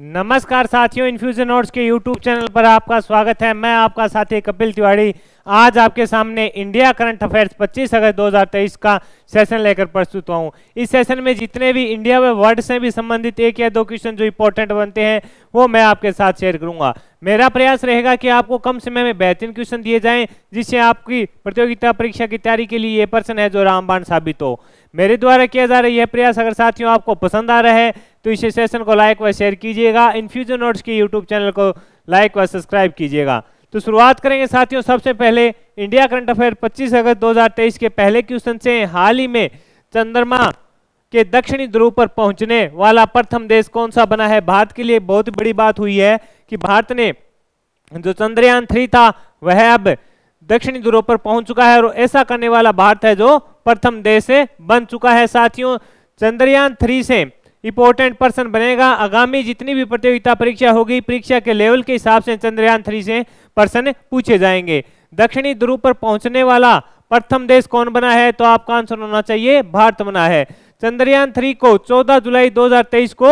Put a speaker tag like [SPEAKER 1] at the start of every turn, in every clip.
[SPEAKER 1] नमस्कार साथियों Infusion Notes के यूट्यूब चैनल पर आपका स्वागत है मैं आपका साथी कपिल तिवाड़ी आज आपके सामने इंडिया करंट अफेयर्स 25 अगस्त 2023 का सेशन लेकर प्रस्तुत हुआ हूँ इस सेशन में जितने भी इंडिया में वर्ड से भी संबंधित एक या दो क्वेश्चन जो इंपॉर्टेंट बनते हैं वो मैं आपके साथ शेयर करूंगा मेरा प्रयास रहेगा कि आपको कम समय में बेहतरीन क्वेश्चन दिए जाएं जिससे आपकी प्रतियोगिता परीक्षा की तैयारी के लिए ये पर्सन है जो रामबाण साबित हो मेरे द्वारा किया जा रहा यह प्रयास अगर साथियों आपको पसंद आ रहा है तो इस सेशन को लाइक व शेयर कीजिएगा इन्फ्यूजन नोट्स के यूट्यूब चैनल को लाइक व सब्सक्राइब कीजिएगा तो शुरुआत करेंगे साथियों सबसे पहले इंडिया करंट अफेयर 25 अगस्त 2023 के पहले क्वेश्चन से हाल ही में चंद्रमा के दक्षिणी ध्रुव पर पहुंचने वाला प्रथम देश कौन सा बना है भारत के लिए बहुत बड़ी बात हुई है कि भारत ने जो चंद्रयान थ्री था वह अब दक्षिणी ध्रुव पर पहुंच चुका है और ऐसा करने वाला भारत है जो प्रथम देश बन चुका है साथियों चंद्रयान थ्री से इंपॉर्टेंट पर्सन बनेगा आगामी जितनी भी प्रतियोगिता परीक्षा होगी परीक्षा के लेवल के हिसाब से चंद्रयान थ्री से पर्सन पूछे जाएंगे दक्षिणी ध्रुव पर पहुंचने वाला प्रथम देश कौन बना है तो आपका आंसर होना चाहिए भारत बना है चंद्रयान थ्री को 14 जुलाई 2023 को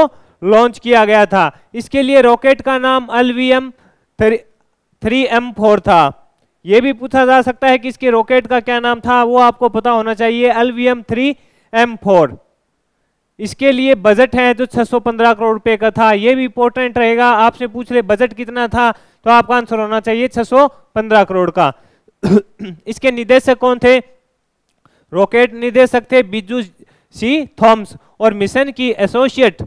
[SPEAKER 1] लॉन्च किया गया था इसके लिए रॉकेट का नाम L V M three M four था यह भी पूछा जा सकता है कि इसके रॉकेट का क्या नाम था वो आपको पता होना चाहिए L V M three M four इसके लिए बजट है जो 615 करोड़ रुपए का था ये भी इंपॉर्टेंट रहेगा आपसे पूछ ले बजट कितना था तो आपका आंसर होना चाहिए 615 करोड़ का इसके निदेशक कौन थे रॉकेट निदेशक थे बिजू सी थॉम्स और मिशन की एसोसिएट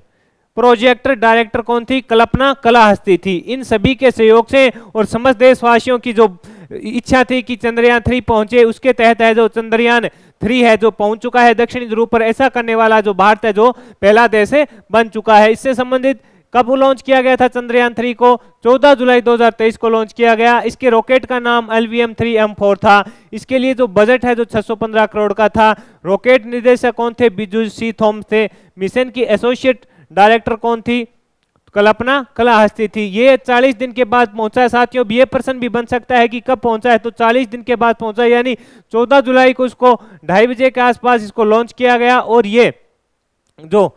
[SPEAKER 1] प्रोजेक्टर डायरेक्टर कौन थी कल्पना कला हस्ती थी इन सभी के सहयोग से और समस्त देशवासियों की जो इच्छा थी कि चंद्रयान थ्री पहुंचे उसके तहत है जो चंद्रयान थ्री है जो पहुंच चुका है दक्षिणी ध्रुव पर ऐसा करने वाला जो भारत है जो पहला देश है बन चुका है इससे संबंधित कब लॉन्च किया गया था चंद्रयान थ्री को 14 जुलाई 2023 को लॉन्च किया गया इसके रॉकेट का नाम L V M three M four था इसके लिए जो बजट है जो 615 करोड़ का था रॉकेट निर्देशक कौन थे बिजू सी थॉम थे मिशन की एसोसिएट डायरेक्टर कौन थी तो कल्पना कला हस्ती थी ये 40 दिन के बाद पहुंचा है साथियों ये प्रश्न भी बन सकता है कि कब पहुंचा है तो 40 दिन के बाद पहुंचा यानी 14 जुलाई को इसको ढाई बजे के आसपास इसको लॉन्च किया गया और ये जो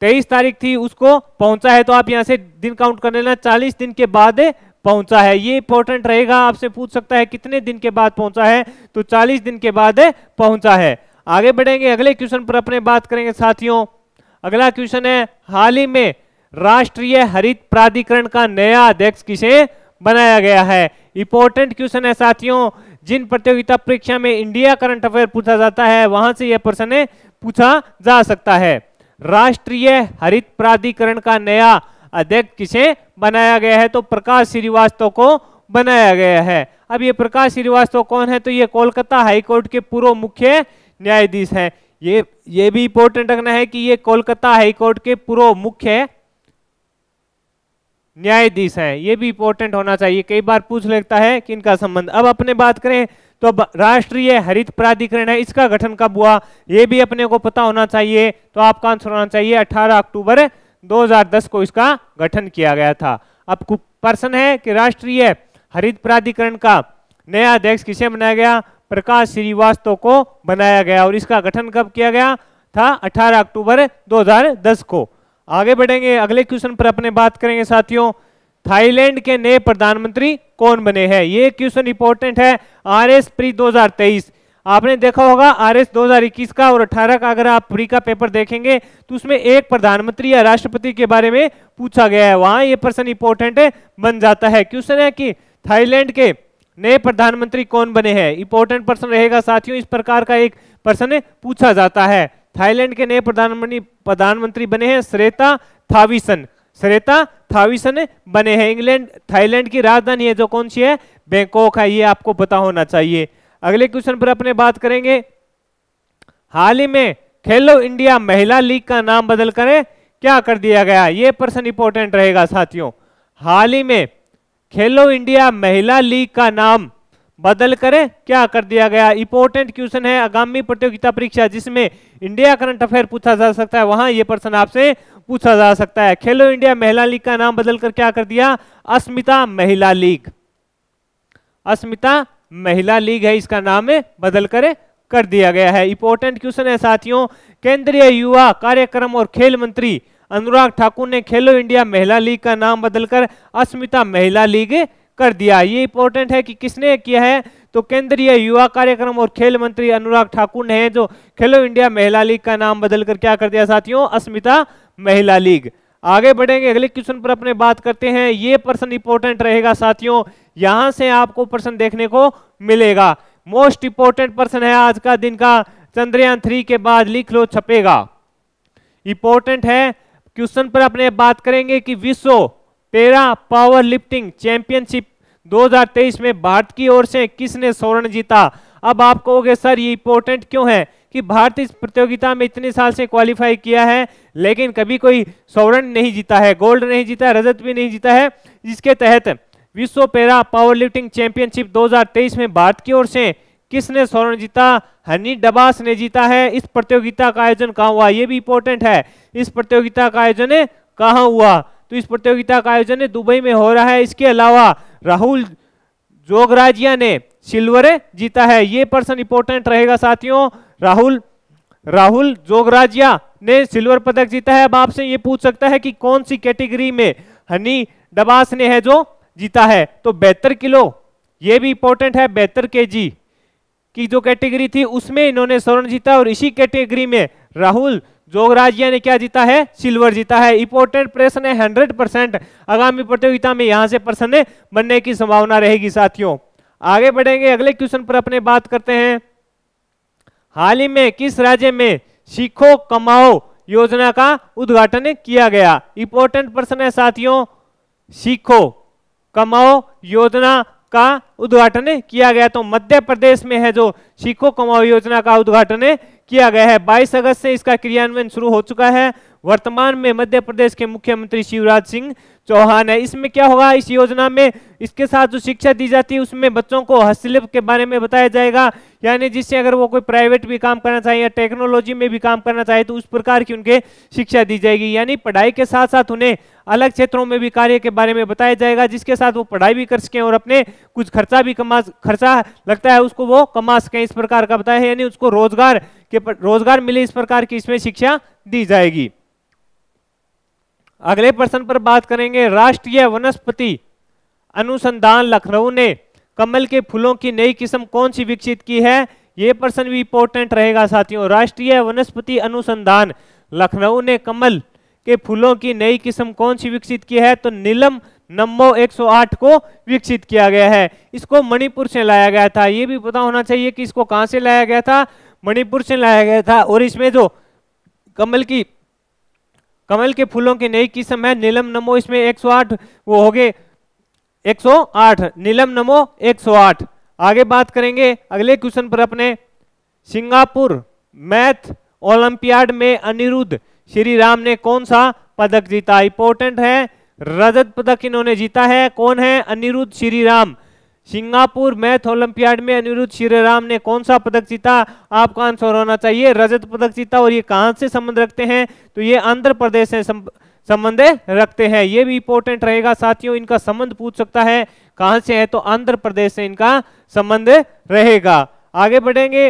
[SPEAKER 1] तेईस तारीख थी उसको पहुंचा है तो आप यहां से दिन काउंट कर लेना चालीस दिन के बाद पहुंचा है ये इंपॉर्टेंट रहेगा आपसे पूछ सकता है कितने दिन के बाद पहुंचा है तो चालीस दिन के बाद पहुंचा है आगे बढ़ेंगे अगले क्वेश्चन पर अपने बात करेंगे साथियों अगला क्वेश्चन है हाल ही में राष्ट्रीय हरित प्राधिकरण का नया अध्यक्ष किसे बनाया गया है इंपॉर्टेंट क्वेश्चन है साथियों जिन प्रतियोगिता परीक्षा में इंडिया करंट अफेयर पूछा जाता है वहां से यह प्रश्न पूछा जा सकता है राष्ट्रीय हरित प्राधिकरण का नया अध्यक्ष किसे बनाया गया है तो प्रकाश श्रीवास्तव को बनाया गया है अब ये प्रकाश श्रीवास्तव कौन है तो ये कोलकाता हाईकोर्ट के पूर्व मुख्य न्यायाधीश हैं ये ये भी इंपोर्टेंट रखना है कि ये कोलकाता हाईकोर्ट के पूर्व मुख्य न्यायाधीश हैं ये भी इंपॉर्टेंट होना चाहिए कई बार पूछ लेता है कि इनका संबंध अब अपने बात करें तो राष्ट्रीय हरित प्राधिकरण है इसका गठन कब हुआ ये भी अपने को पता होना चाहिए तो आपका आंसर होना चाहिए 18 अक्टूबर 2010 को इसका गठन किया गया था अब प्रश्न है कि राष्ट्रीय हरित प्राधिकरण का नया अध्यक्ष किसे बनाया गया प्रकाश श्रीवास्तव को बनाया गया और इसका गठन कब किया गया था 18 अक्टूबर 2010 को आगे बढ़ेंगे अगले क्वेश्चन पर अपने बात करेंगे साथियों थाईलैंड के नए प्रधानमंत्री कौन बने हैं ये क्वेश्चन इंपॉर्टेंट है आर एस प्री दो आपने देखा होगा आर एस 2021 का और 18 का अगर आप प्री का पेपर देखेंगे तो उसमें एक प्रधानमंत्री या राष्ट्रपति के बारे में पूछा गया है वहां ये पर्सन इंपॉर्टेंट बन जाता है क्वेश्चन है कि थाईलैंड के नए प्रधानमंत्री कौन बने हैं इंपॉर्टेंट पर्सन रहेगा साथियों इस प्रकार का एक पर्सन पूछा जाता है थाईलैंड के नए प्रधानमंत्री प्रधानमंत्री बने हैं श्रेता थाविसन श्रेता थाविसन बने हैं इंग्लैंड थाईलैंड की राजधानी है जो कौन सी है बैंकॉक है ये आपको पता होना चाहिए अगले क्वेश्चन पर अपने बात करेंगे हाल ही में खेलो इंडिया महिला लीग का नाम बदल कर क्या कर दिया गया ये प्रश्न इंपॉर्टेंट रहेगा साथियों हाल ही में खेलो इंडिया महिला लीग का नाम बदल कर क्या कर दिया गया इंपोर्टेंट क्वेश्चन है आगामी प्रतियोगिता परीक्षा जिसमें इंडिया करंट अफेयर पूछा जा सकता है वहां ये प्रश्न आपसे पूछा जा सकता है खेलो इंडिया महिला लीग का नाम बदलकर क्या कर दिया अस्मिता महिला लीग अस्मिता महिला लीग है इसका नाम बदलकर कर दिया गया है इंपोर्टेंट क्वेश्चन है साथियों केंद्रीय युवा कार्यक्रम और खेल मंत्री अनुराग ठाकुर ने खेलो इंडिया महिला लीग का नाम बदलकर अस्मिता महिला लीग कर दिया ये इंपॉर्टेंट है कि किसने किया है तो केंद्रीय युवा कार्यक्रम और खेल मंत्री अनुराग ठाकुर ने जो खेलो इंडिया महिला लीग का नाम बदलकर क्या कर दिया साथियों अस्मिता महिला लीग आगे बढ़ेंगे अगले क्वेश्चन पर अपने बात करते हैं ये प्रश्न इंपॉर्टेंट रहेगा साथियों यहां से आपको प्रश्न देखने को मिलेगा मोस्ट इंपॉर्टेंट प्रश्न है आज का दिन का चंद्रयान थ्री के बाद लिख लो छपेगा इंपॉर्टेंट है क्वेश्चन पर अपने बात करेंगे कि विश्व पेरा पावर लिफ्टिंग चैंपियनशिप 2023 में भारत की ओर से किसने स्वर्ण जीता अब आप कहोगे सर ये इंपॉर्टेंट क्यों है कि भारत इस प्रतियोगिता में इतने साल से क्वालिफाई किया है लेकिन कभी कोई स्वर्ण नहीं जीता है गोल्ड नहीं जीता है रजत भी नहीं जीता है जिसके तहत विश्व पैरा पावर लिफ्टिंग चैंपियनशिप 2023 में भारत की ओर से किसने स्वर्ण जीता हनी डबास ने जीता है इस प्रतियोगिता का आयोजन कहाँ हुआ ये भी इंपॉर्टेंट है इस प्रतियोगिता का आयोजन कहाँ हुआ तो इस प्रतियोगिता का आयोजन दुबई में हो रहा है इसके अलावा राहुल जोगराजिया ने सिल्वर जीता है ये पर्सन इंपोर्टेंट रहेगा साथियों राहुल राहुल जोगराजिया ने सिल्वर पदक जीता है अब आपसे ये पूछ सकता है कि कौन सी कैटेगरी में हनी डबास ने है जो जीता है तो बेहतर किलो ये भी इंपॉर्टेंट है बेहतर के जी की जो कैटेगरी थी उसमें इन्होंने स्वर्ण जीता और इसी कैटेगरी में राहुल जोगराजिया ने क्या जीता है सिल्वर जीता है इंपोर्टेंट प्रश्न है 100 परसेंट आगामी प्रतियोगिता में यहां से प्रश्न बनने की संभावना रहेगी साथियों आगे बढ़ेंगे अगले क्वेश्चन पर अपने बात करते हैं हाल ही में किस राज्य में सीखो कमाओ योजना का उद्घाटन किया गया इंपोर्टेंट प्रश्न है साथियों सीखो कमाओ योजना का उद्घाटन किया गया तो मध्य प्रदेश में है जो सीखो कमाओ योजना का उद्घाटन किया गया है बाईस अगस्त से इसका क्रियान्वयन शुरू हो चुका है वर्तमान में मध्य प्रदेश के मुख्यमंत्री शिवराज सिंह चौहान है इसमें क्या होगा इस योजना में इसके साथ जो शिक्षा दी जाती है उसमें बच्चों को हस्तलिप के बारे में बताया जाएगा यानी जिससे अगर वो कोई प्राइवेट भी काम करना चाहे या टेक्नोलॉजी में भी काम करना चाहे तो उस प्रकार की उनके शिक्षा दी जाएगी यानी पढ़ाई के साथ साथ उन्हें अलग क्षेत्रों में भी कार्य के बारे में बताया जाएगा जिसके साथ वो पढ़ाई भी कर सकें और अपने कुछ खर्चा भी कमा खर्चा लगता है उसको वो कमा सकें इस प्रकार का बताया है यानी उसको रोजगार के रोजगार मिले इस प्रकार की इसमें शिक्षा दी जाएगी अगले प्रश्न पर बात करेंगे राष्ट्रीय वनस्पति अनुसंधान लखनऊ ने कमल के फूलों की नई किस्म कौन सी विकसित की है ये प्रश्न भी इंपॉर्टेंट रहेगा साथियों राष्ट्रीय वनस्पति अनुसंधान लखनऊ ने कमल के फूलों की नई किस्म कौन सी विकसित की है तो नीलम नमो 108 को विकसित किया गया है इसको मणिपुर से लाया गया था ये भी पता होना चाहिए कि इसको कहाँ से लाया गया था मणिपुर से लाया गया था और इसमें जो कमल की कमल के फूलों की नई किस्म है नीलम नमो इसमें 108 वो हो गए 108 नीलम नमो 108 आगे बात करेंगे अगले क्वेश्चन पर अपने सिंगापुर मैथ ओलंपियाड में अनिरुद्ध श्री राम ने कौन सा पदक जीता इंपोर्टेंट है रजत पदक इन्होंने जीता है कौन है Anirudh Shri Ram Singapore math Olympiad में अनिरुद्ध श्री राम ने कौन सा पदक जीता आपका आंसर होना चाहिए रजत पदक जीता और ये कहां से संबंध रखते हैं तो ये आंध्र प्रदेश से संब... संबंध रखते हैं ये भी इंपोर्टेंट रहेगा साथियों इनका संबंध पूछ सकता है कहां से है तो आंध्र प्रदेश से इनका संबंध रहेगा आगे बढ़ेंगे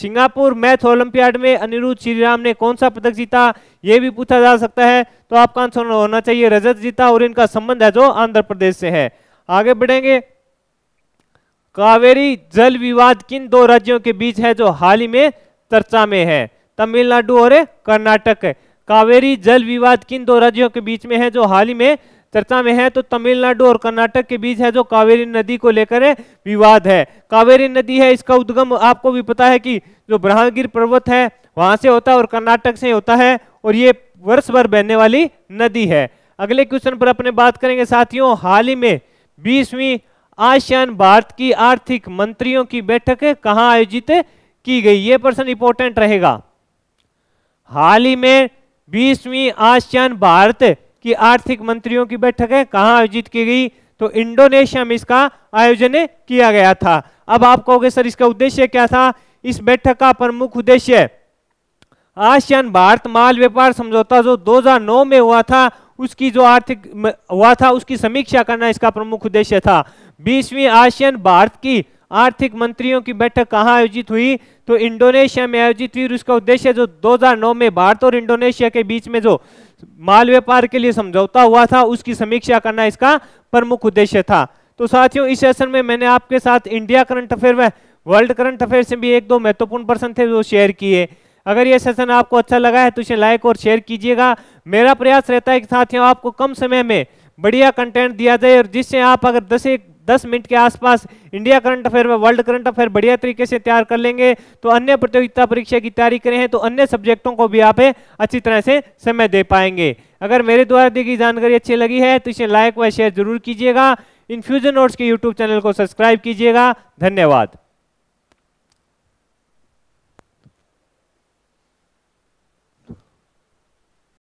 [SPEAKER 1] सिंगापुर मैथ ओलंपियाड में अनिरुद्ध श्रीराम ने कौन सा पदक जीता यह भी पूछा जा सकता है तो आपका आंसर होना चाहिए रजत जीता और इनका संबंध है जो आंध्र प्रदेश से है आगे बढ़ेंगे कावेरी जल विवाद किन दो राज्यों के बीच है जो हाल ही में चर्चा में है तमिलनाडु और कर्नाटक कावेरी जल विवाद किन दो राज्यों के बीच में है जो हाल ही में चर्चा में है तो तमिलनाडु और कर्नाटक के बीच है जो कावेरी नदी को लेकर विवाद है कावेरी नदी है इसका उद्गम आपको भी पता है कि जो ब्रह्मगिर पर्वत है वहां से होता है और कर्नाटक से होता है और ये वर्ष भर बहने वाली नदी है अगले क्वेश्चन पर अपने बात करेंगे साथियों हाल ही में बीसवीं आसियान भारत की आर्थिक मंत्रियों की बैठक कहाँ आयोजित की गई ये प्रश्न इंपोर्टेंट रहेगा हाल ही में बीसवीं आसियान भारत की आर्थिक मंत्रियों की बैठक है कहाँ आयोजित की गई तो इंडोनेशिया में इसका आयोजन किया गया था अब आप कहोगे सर इसका उद्देश्य क्या था इस बैठक का प्रमुख उद्देश्य आसियान भारत माल व्यापार समझौता जो 2009 में हुआ था उसकी जो आर्थिक हुआ था उसकी समीक्षा करना इसका प्रमुख उद्देश्य था बीसवीं आसियान भारत की आर्थिक मंत्रियों की बैठक कहाँ आयोजित हुई तो इंडोनेशिया में आयोजित हुई उसका उद्देश्य जो 2009 में भारत और इंडोनेशिया के बीच में जो माल व्यापार के लिए समझौता हुआ था उसकी समीक्षा करना इसका प्रमुख उद्देश्य था तो साथियों इस सेशन में मैंने आपके साथ इंडिया करंट अफेयर व वर्ल्ड करंट अफेयर से भी एक दो महत्वपूर्ण प्रश्न थे जो शेयर किए अगर ये सेशन आपको अच्छा लगा है तो इसे लाइक और शेयर कीजिएगा मेरा प्रयास रहता है कि साथियों आपको कम समय में बढ़िया कंटेंट दिया जाए और जिससे आप अगर दस एक 10 मिनट के आसपास इंडिया करंट अफेयर व वर्ल्ड करंट अफेयर बढ़िया तरीके से तैयार कर लेंगे तो अन्य प्रतियोगिता परीक्षा की तैयारी करें तो अन्य सब्जेक्टों को भी आप अच्छी तरह से समय दे पाएंगे अगर मेरे द्वारा दी गई जानकारी अच्छी लगी है तो इसे लाइक व शेयर जरूर कीजिएगा इन्फ्यूजन नोट्स के यूट्यूब चैनल को सब्सक्राइब कीजिएगा धन्यवाद